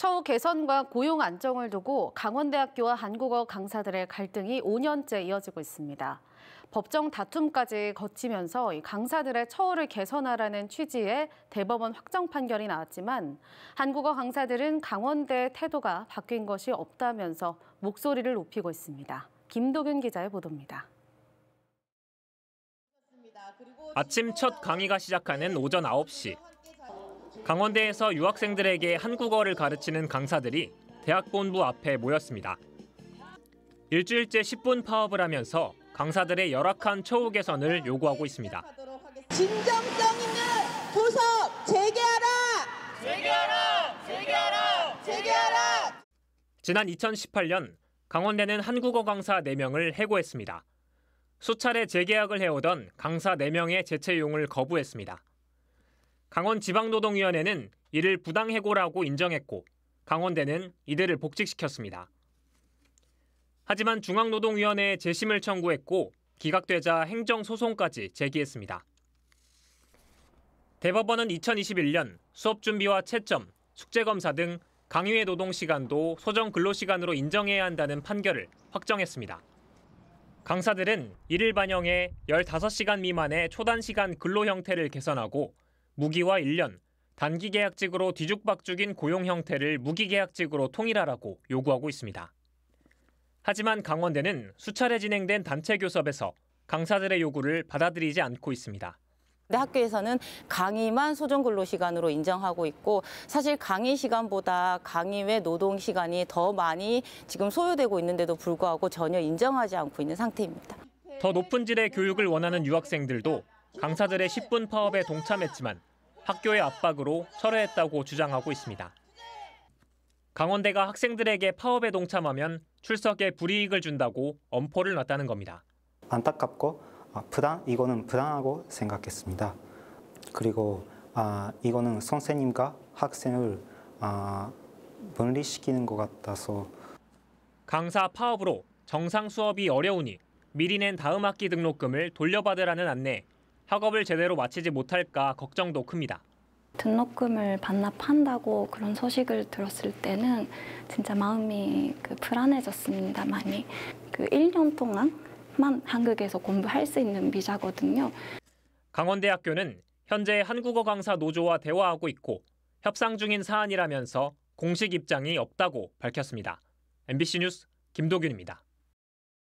처우 개선과 고용 안정을 두고 강원대학교와 한국어 강사들의 갈등이 5년째 이어지고 있습니다. 법정 다툼까지 거치면서 강사들의 처우를 개선하라는 취지의 대법원 확정 판결이 나왔지만 한국어 강사들은 강원대의 태도가 바뀐 것이 없다면서 목소리를 높이고 있습니다. 김도균 기자의 보도입니다. 아침 첫 강의가 시작하는 오전 9시 강원대에서 유학생들에게 한국어를 가르치는 강사들이 대학 본부 앞에 모였습니다. 일주일째 10분 파업을 하면서 강사들의 열악한 처우 개선을 요구하고 있습니다. 진정성 있는 도서 재개하라! 재개하라! 재개하라! 재개하라! 지난 2018년 강원대는 한국어 강사 4명을 해고했습니다. 수차례 재계약을 해오던 강사 4명의 재채용을 거부했습니다. 강원지방노동위원회는 이를 부당해고라고 인정했고 강원대는 이들을 복직시켰습니다. 하지만 중앙노동위원회에 재심을 청구했고 기각되자 행정소송까지 제기했습니다. 대법원은 2021년 수업 준비와 채점, 숙제 검사 등 강요의 노동 시간도 소정 근로 시간으로 인정해야 한다는 판결을 확정했습니다. 강사들은 이를 반영해 15시간 미만의 초단 시간 근로 형태를 개선하고 무기와 1년, 단기계약직으로 뒤죽박죽인 고용 형태를 무기계약직으로 통일하라고 요구하고 있습니다. 하지만 강원대는 수차례 진행된 단체 교섭에서 강사들의 요구를 받아들이지 않고 있습니다. 학교에서는 강의만 소정 근로 시간으로 인정하고 있고 사실 강의 시간보다 강의 외 노동 시간이 더 많이 지금 소요되고 있는데도 불구하고 전혀 인정하지 않고 있는 상태입니다. 더 높은 질의 교육을 원하는 유학생들도 강사들의 10분 파업에 동참했지만 학교의 압박으로 철회했다고 주장하고 있습니다. 강원대가 학생들에게 파업에 동참하면 출석에 불이익을 준다고 엄포를 놨다는 겁니다. 안타깝고 아, 부당 이거는 부당하고 생각했습니다. 그리고 아, 이거는 선생님과 학생을 아, 분리시키는 것 같아서 강사 파업으로 정상 수업이 어려우니 미리 낸 다음 학기 등록금을 돌려받으라는 안내 학업을 제대로 마치지 못할까 걱정도 큽니다. 등록금을 반납한다고 그런 소식을 들었을 때는 진짜 마음이 그 불안해졌습니다, 많이. 그 1년 동안만 한국에서 공부할 수 있는 비자거든요. 강원대학교는 현재 한국어 강사 노조와 대화하고 있고 협상 중인 사안이라면서 공식 입장이 없다고 밝혔습니다. MBC 뉴스 김도균입니다.